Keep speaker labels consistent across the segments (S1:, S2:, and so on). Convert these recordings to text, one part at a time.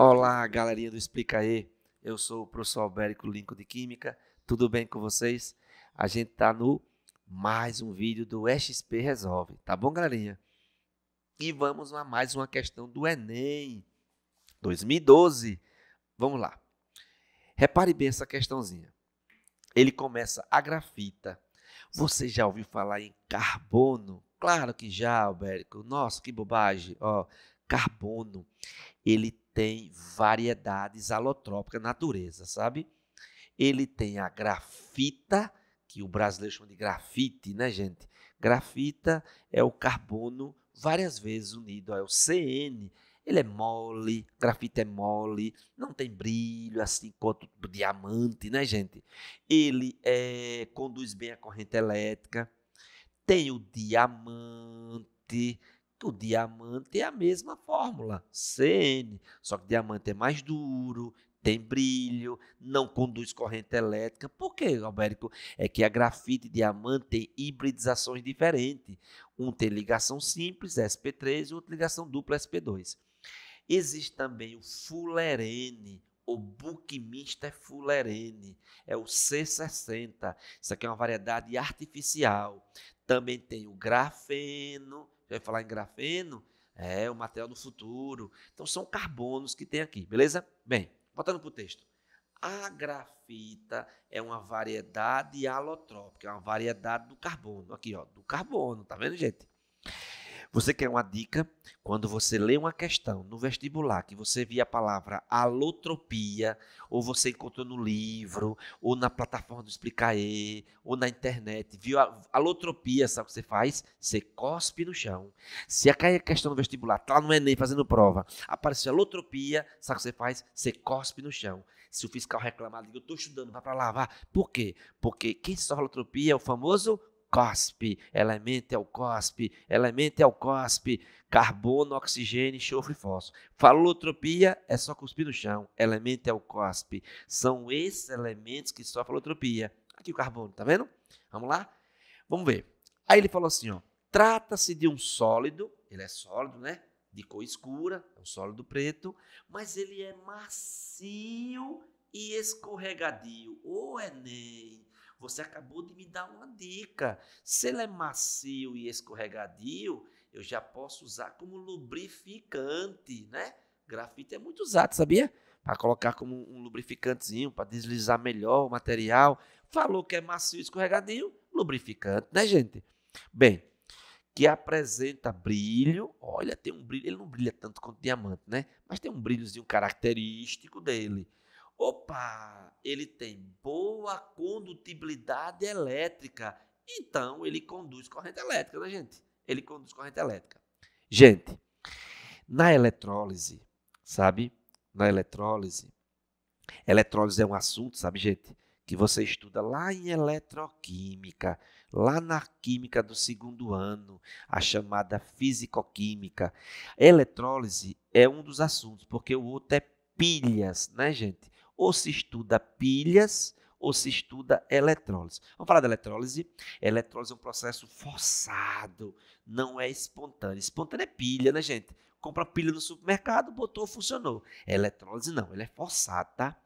S1: Olá, galerinha do Explica E. Eu sou o professor Albérico Lincoln de Química. Tudo bem com vocês? A gente tá no mais um vídeo do XP Resolve, tá bom, galerinha? E vamos a mais uma questão do Enem 2012. Vamos lá. Repare bem essa questãozinha. Ele começa a grafita. Você já ouviu falar em carbono? Claro que já, Albérico. Nossa, que bobagem. Ó, carbono, ele tem variedades alotrópicas, natureza, sabe? Ele tem a grafita, que o brasileiro chama de grafite, né, gente? Grafita é o carbono várias vezes unido ao CN. Ele é mole, grafita é mole, não tem brilho assim quanto diamante, né, gente? Ele é, conduz bem a corrente elétrica. Tem o diamante, o diamante é a mesma fórmula, CN, só que diamante é mais duro, tem brilho, não conduz corrente elétrica. Por quê, Albérico? É que a grafite e diamante têm hibridizações diferentes. Um tem ligação simples, SP3, e outro ligação dupla, SP2. Existe também o fullerene. o Buckminster é Fullerene é o C60. Isso aqui é uma variedade artificial. Também tem o grafeno, já vai falar em grafeno? É, o material do futuro. Então, são carbonos que tem aqui, beleza? Bem, voltando para o texto. A grafita é uma variedade alotrópica, é uma variedade do carbono. Aqui, ó, do carbono, tá vendo, gente? Você quer uma dica? Quando você lê uma questão no vestibular que você via a palavra alotropia, ou você encontrou no livro, ou na plataforma do Explicae, ou na internet, viu a alotropia, sabe o que você faz? Você cospe no chão. Se a questão no vestibular tá lá no Enem fazendo prova, apareceu alotropia, sabe o que você faz? Você cospe no chão. Se o fiscal reclamar, diga, eu estou estudando, vai para lá, vá. Por quê? Porque quem sofre alotropia é o famoso cospe, elemento é o cospe, elemento é o cospe, carbono, oxigênio, enxofre e fósforo. Falotropia é só cuspir no chão, elemento é o cospe. São esses elementos que só falotropia. Aqui o carbono, tá vendo? Vamos lá? Vamos ver. Aí ele falou assim, ó, trata-se de um sólido, ele é sólido, né? De cor escura, é um sólido preto, mas ele é macio e escorregadio. Ô, Enem, é você acabou de me dar uma dica. Se ele é macio e escorregadio, eu já posso usar como lubrificante, né? Grafite é muito usado, sabia? Para colocar como um lubrificantezinho, para deslizar melhor o material. Falou que é macio e escorregadio, lubrificante, né, gente? Bem, que apresenta brilho. Olha, tem um brilho, ele não brilha tanto quanto diamante, né? Mas tem um brilhozinho característico dele opa, ele tem boa condutibilidade elétrica, então ele conduz corrente elétrica, né, gente? Ele conduz corrente elétrica. Gente, na eletrólise, sabe? Na eletrólise, eletrólise é um assunto, sabe, gente? Que você estuda lá em eletroquímica, lá na química do segundo ano, a chamada fisicoquímica. Eletrólise é um dos assuntos, porque o outro é pilhas, né, gente? ou se estuda pilhas ou se estuda eletrólise. Vamos falar da eletrólise? Eletrólise é um processo forçado, não é espontâneo. Espontâneo é pilha, né, gente? Compra pilha no supermercado, botou, funcionou. Eletrólise não, ela é forçada, tá?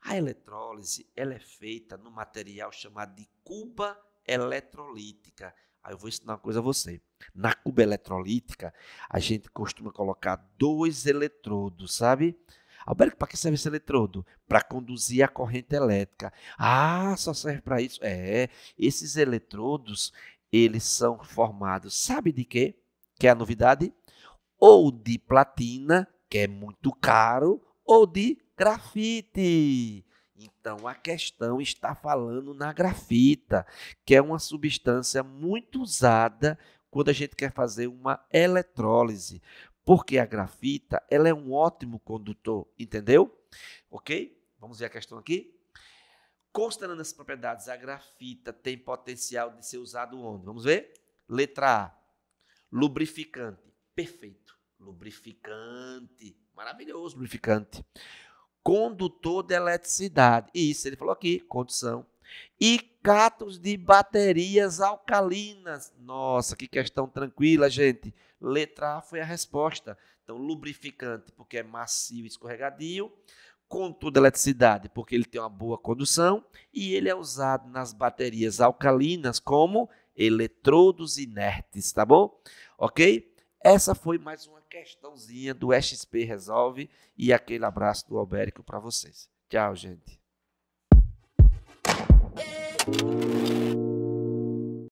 S1: A eletrólise, ela é feita no material chamado de cuba eletrolítica. Aí eu vou ensinar uma coisa a você. Na cuba eletrolítica, a gente costuma colocar dois eletrodos, sabe? Alberto, para que serve esse eletrodo? Para conduzir a corrente elétrica. Ah, só serve para isso? É, esses eletrodos, eles são formados, sabe de quê? Que é a novidade? Ou de platina, que é muito caro, ou de grafite. Então a questão está falando na grafita, que é uma substância muito usada quando a gente quer fazer uma eletrólise, porque a grafita ela é um ótimo condutor, entendeu? Ok? Vamos ver a questão aqui. Considerando as propriedades, a grafita tem potencial de ser usado onde? Vamos ver? Letra A, lubrificante. Perfeito. Lubrificante. Maravilhoso, lubrificante. Condutor de eletricidade. Isso, ele falou aqui, condução e catos de baterias alcalinas. Nossa, que questão tranquila, gente. Letra A foi a resposta. Então, lubrificante, porque é macio e escorregadio. Contudo, eletricidade, porque ele tem uma boa condução. E ele é usado nas baterias alcalinas como eletrodos inertes, tá bom? Ok? Essa foi mais uma questãozinha do XP Resolve. E aquele abraço do Albérico para vocês. Tchau, gente. Thank you.